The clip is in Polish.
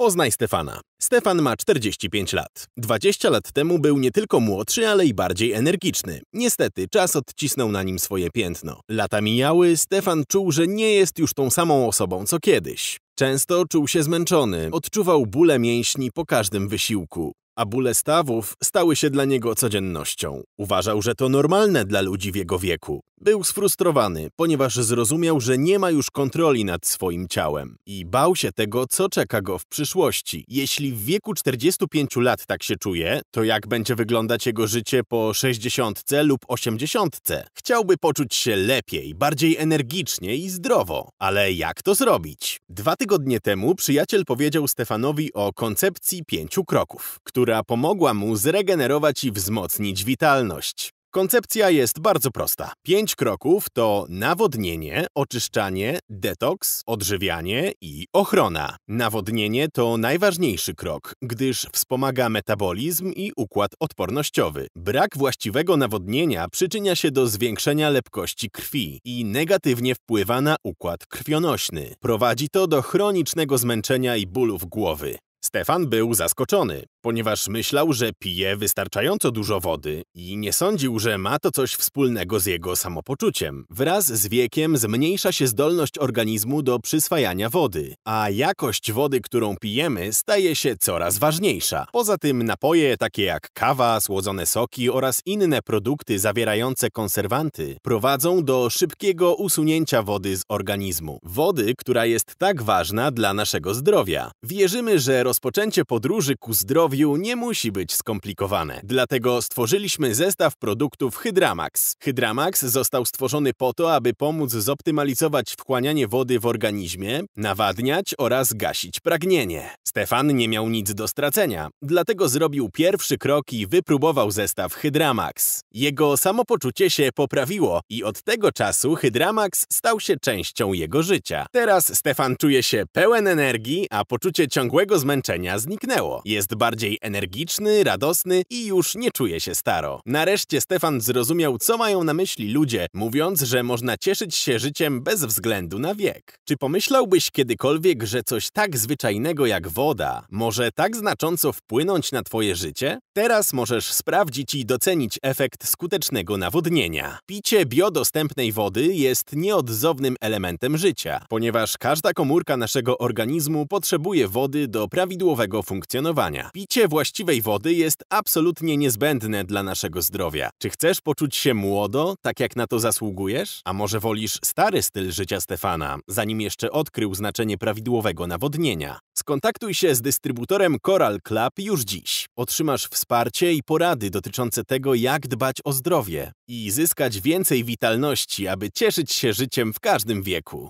Poznaj Stefana. Stefan ma 45 lat. 20 lat temu był nie tylko młodszy, ale i bardziej energiczny. Niestety, czas odcisnął na nim swoje piętno. Lata mijały, Stefan czuł, że nie jest już tą samą osobą co kiedyś. Często czuł się zmęczony, odczuwał bóle mięśni po każdym wysiłku. A bóle stawów stały się dla niego codziennością. Uważał, że to normalne dla ludzi w jego wieku. Był sfrustrowany, ponieważ zrozumiał, że nie ma już kontroli nad swoim ciałem i bał się tego, co czeka go w przyszłości. Jeśli w wieku 45 lat tak się czuje, to jak będzie wyglądać jego życie po 60 lub 80? Chciałby poczuć się lepiej, bardziej energicznie i zdrowo. Ale jak to zrobić? Dwa tygodnie temu przyjaciel powiedział Stefanowi o koncepcji pięciu kroków, która pomogła mu zregenerować i wzmocnić witalność. Koncepcja jest bardzo prosta. Pięć kroków to nawodnienie, oczyszczanie, detoks, odżywianie i ochrona. Nawodnienie to najważniejszy krok, gdyż wspomaga metabolizm i układ odpornościowy. Brak właściwego nawodnienia przyczynia się do zwiększenia lepkości krwi i negatywnie wpływa na układ krwionośny. Prowadzi to do chronicznego zmęczenia i bólów głowy. Stefan był zaskoczony ponieważ myślał, że pije wystarczająco dużo wody i nie sądził, że ma to coś wspólnego z jego samopoczuciem. Wraz z wiekiem zmniejsza się zdolność organizmu do przyswajania wody, a jakość wody, którą pijemy, staje się coraz ważniejsza. Poza tym napoje takie jak kawa, słodzone soki oraz inne produkty zawierające konserwanty prowadzą do szybkiego usunięcia wody z organizmu. Wody, która jest tak ważna dla naszego zdrowia. Wierzymy, że rozpoczęcie podróży ku zdrowiu nie musi być skomplikowane. Dlatego stworzyliśmy zestaw produktów Hydramax. Hydramax został stworzony po to, aby pomóc zoptymalizować wchłanianie wody w organizmie, nawadniać oraz gasić pragnienie. Stefan nie miał nic do stracenia, dlatego zrobił pierwszy krok i wypróbował zestaw Hydramax. Jego samopoczucie się poprawiło i od tego czasu Hydramax stał się częścią jego życia. Teraz Stefan czuje się pełen energii, a poczucie ciągłego zmęczenia zniknęło. Jest bardziej bardziej energiczny, radosny i już nie czuje się staro. Nareszcie Stefan zrozumiał, co mają na myśli ludzie, mówiąc, że można cieszyć się życiem bez względu na wiek. Czy pomyślałbyś kiedykolwiek, że coś tak zwyczajnego jak woda może tak znacząco wpłynąć na twoje życie? Teraz możesz sprawdzić i docenić efekt skutecznego nawodnienia. Picie biodostępnej wody jest nieodzownym elementem życia, ponieważ każda komórka naszego organizmu potrzebuje wody do prawidłowego funkcjonowania. Picie właściwej wody jest absolutnie niezbędne dla naszego zdrowia. Czy chcesz poczuć się młodo, tak jak na to zasługujesz? A może wolisz stary styl życia Stefana, zanim jeszcze odkrył znaczenie prawidłowego nawodnienia? Skontaktuj się z dystrybutorem Coral Club już dziś. Otrzymasz wsparcie i porady dotyczące tego, jak dbać o zdrowie i zyskać więcej witalności, aby cieszyć się życiem w każdym wieku.